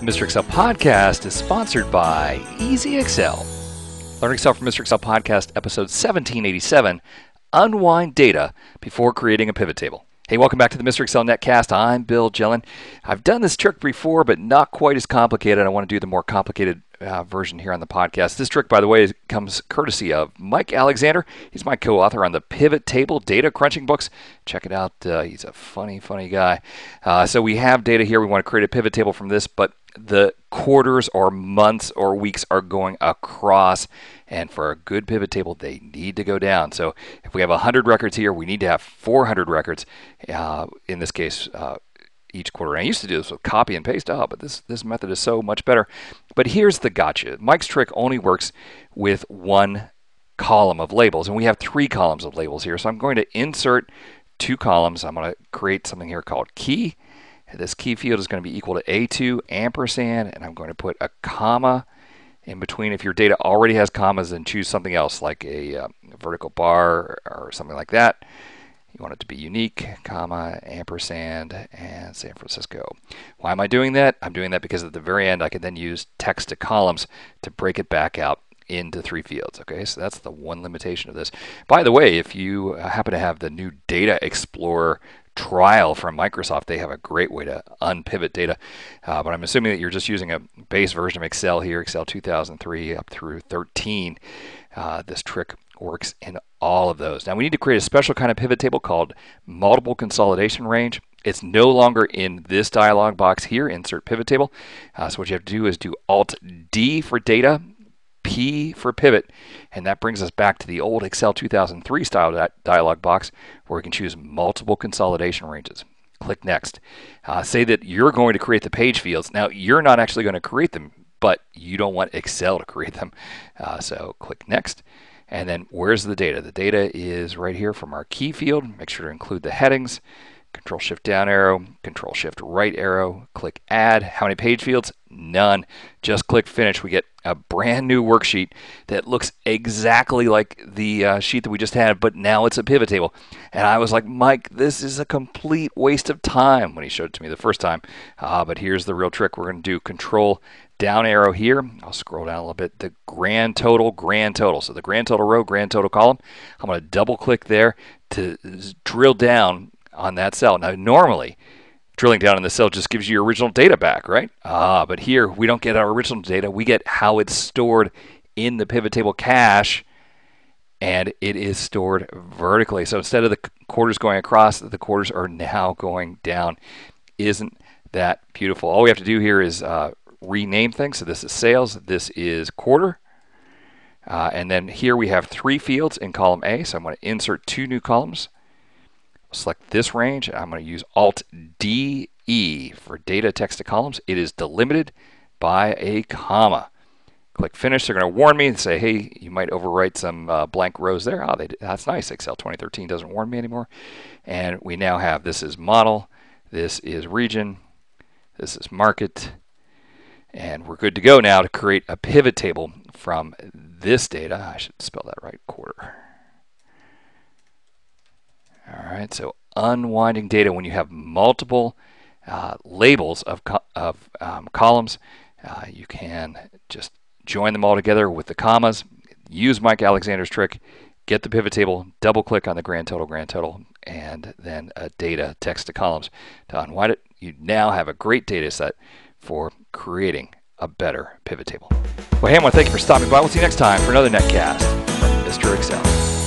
The Mr. Excel podcast is sponsored by Easy Excel. Learn Excel from Mr. Excel podcast episode 1787 Unwind Data Before Creating a Pivot Table. Hey, welcome back to the Mr. Excel Netcast. I'm Bill Jellin. I've done this trick before, but not quite as complicated. I want to do the more complicated uh, version here on the podcast. This trick, by the way, comes courtesy of Mike Alexander. He's my co author on the Pivot Table Data Crunching Books. Check it out. Uh, he's a funny, funny guy. Uh, so we have data here. We want to create a pivot table from this, but the quarters or months or weeks are going across. And for a good pivot table, they need to go down. So if we have 100 records here, we need to have 400 records. Uh, in this case, uh, each quarter. And I used to do this with copy and paste, oh, but this, this method is so much better. But here's the gotcha. Mike's trick only works with one column of labels, and we have three columns of labels here. So I'm going to insert two columns. I'm going to create something here called key, this key field is going to be equal to A2 ampersand, and I'm going to put a comma in between. If your data already has commas, then choose something else like a, uh, vertical bar or something like that. You want it to be unique, comma, ampersand, and San Francisco. Why am I doing that? I'm doing that because at the very end I can then use text to columns to break it back out into three fields. Okay, so that's the one limitation of this. By the way, if you happen to have the new Data Explorer trial from Microsoft, they have a great way to unpivot data. Uh, but I'm assuming that you're just using a base version of Excel here, Excel 2003 up through 13. Uh, this trick works in all of those. Now we need to create a special kind of pivot table called multiple consolidation range. It's no longer in this dialog box here, insert pivot table. Uh, so what you have to do is do Alt D for data P for pivot. And that brings us back to the old Excel 2003 style dialog box where we can choose multiple consolidation ranges. Click next. Uh, say that you're going to create the page fields. Now, you're not actually going to create them, but you don't want Excel to create them. Uh, so click next. And then where's the data? The data is right here from our key field. Make sure to include the headings. Control Shift down arrow, Control Shift right arrow, click add. How many page fields? None. Just click finish. We get a brand new worksheet that looks exactly like the uh, sheet that we just had, but now it's a pivot table. And I was like, Mike, this is a complete waste of time when he showed it to me the first time. Uh, but here's the real trick. We're going to do Control down arrow here. I'll scroll down a little bit. The grand total, grand total. So the grand total row, grand total column. I'm going to double click there to drill down on that cell. Now, normally, drilling down in the cell just gives you your original data back, right? Ah, but here we don't get our original data. We get how it's stored in the pivot table cache and it is stored vertically. So instead of the quarters going across, the quarters are now going down. Isn't that beautiful? All we have to do here is uh, rename things. So this is sales, this is quarter. Uh, and then here we have three fields in column A. So I'm going to insert two new columns select this range. I'm going to use Alt D E for data text to columns. It is delimited by a comma. Click finish. They're going to warn me and say, hey, you might overwrite some uh, blank rows there. Oh, they, that's nice. Excel 2013 doesn't warn me anymore. And we now have this is model, this is region, this is market. And we're good to go now to create a pivot table from this data. I should spell that right, quarter right? So unwinding data when you have multiple uh, labels of, co of um, columns, uh, you can just join them all together with the commas, use Mike Alexander's trick, get the pivot table, double click on the grand total, grand total, and then a data text to columns to unwind it. You now have a great data set for creating a better pivot table. Well, hey, I want to thank you for stopping by. We'll see you next time for another netcast from Mr. Excel.